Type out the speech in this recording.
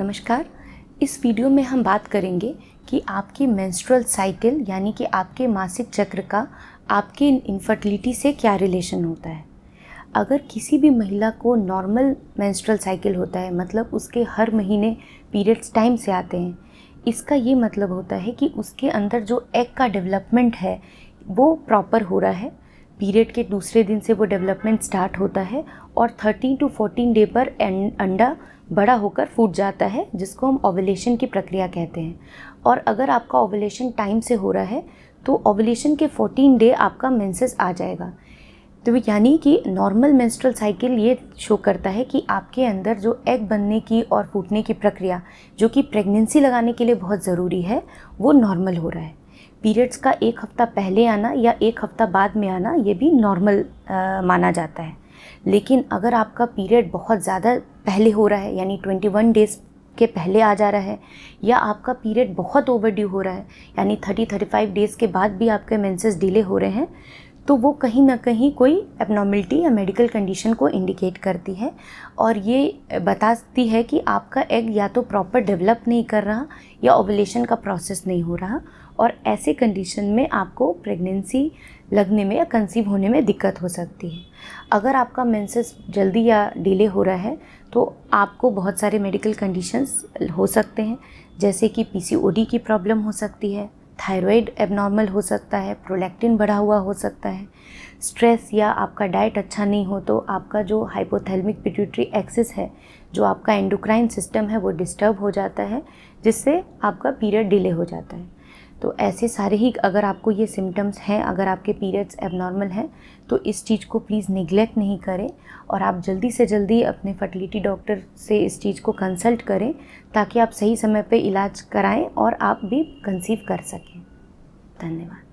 नमस्कार इस वीडियो में हम बात करेंगे कि आपकी मेंस्ट्रुअल साइकिल यानी कि आपके मासिक चक्र का आपकी इनफर्टिलिटी से क्या रिलेशन होता है अगर किसी भी महिला को नॉर्मल मेंस्ट्रुअल साइकिल होता है मतलब उसके हर महीने पीरियड्स टाइम से आते हैं इसका ये मतलब होता है कि उसके अंदर जो एग का डेवलपमेंट है वो प्रॉपर हो रहा है पीरियड के दूसरे दिन से वो डेवलपमेंट स्टार्ट होता है और 13 टू 14 डे पर अंडा बड़ा होकर फूट जाता है जिसको हम ओवलेशन की प्रक्रिया कहते हैं और अगर आपका ओवलेशन टाइम से हो रहा है तो ओवलेशन के 14 डे आपका मेंसेस आ जाएगा तो यानी कि नॉर्मल मेंस्ट्रुअल साइकिल ये शो करता है कि आपके अंदर जो एग बनने की और फूटने की प्रक्रिया जो कि प्रेगनेंसी लगाने के लिए बहुत ज़रूरी है वो नॉर्मल हो रहा है पीरियड्स का एक हफ़्ता पहले आना या एक हफ़्ता बाद में आना ये भी नॉर्मल माना जाता है लेकिन अगर आपका पीरियड बहुत ज़्यादा पहले हो रहा है यानी 21 डेज़ के पहले आ जा रहा है या आपका पीरियड बहुत ओवरड्यू हो रहा है यानी 30-35 डेज़ के बाद भी आपके मेंसेस डिले हो रहे हैं तो वो कहीं ना कहीं कोई एबनॉर्मिलिटी या मेडिकल कंडीशन को इंडिकेट करती है और ये बताती है कि आपका एग या तो प्रॉपर डेवलप नहीं कर रहा या ओवलेशन का प्रोसेस नहीं हो रहा और ऐसे कंडीशन में आपको प्रेगनेंसी लगने में या कंसीव होने में दिक्कत हो सकती है अगर आपका मेंसेस जल्दी या डिले हो रहा है तो आपको बहुत सारे मेडिकल कंडीशंस हो सकते हैं जैसे कि पीसीओडी की प्रॉब्लम हो सकती है थायराइड एबनॉर्मल हो सकता है प्रोलैक्टिन बढ़ा हुआ हो सकता है स्ट्रेस या आपका डाइट अच्छा नहीं हो तो आपका जो हाइपोथैलमिक पिट्यूटरी एक्सिस है जो आपका एंडोक्राइन सिस्टम है वो डिस्टर्ब हो जाता है जिससे आपका पीरियड डिले हो जाता है तो ऐसे सारे ही अगर आपको ये सिम्टम्स हैं अगर आपके पीरियड्स एबनॉर्मल हैं तो इस चीज़ को प्लीज़ निगलेक्ट नहीं करें और आप जल्दी से जल्दी अपने फर्टिलिटी डॉक्टर से इस चीज़ को कंसल्ट करें ताकि आप सही समय पे इलाज कराएं और आप भी कंसीव कर सकें धन्यवाद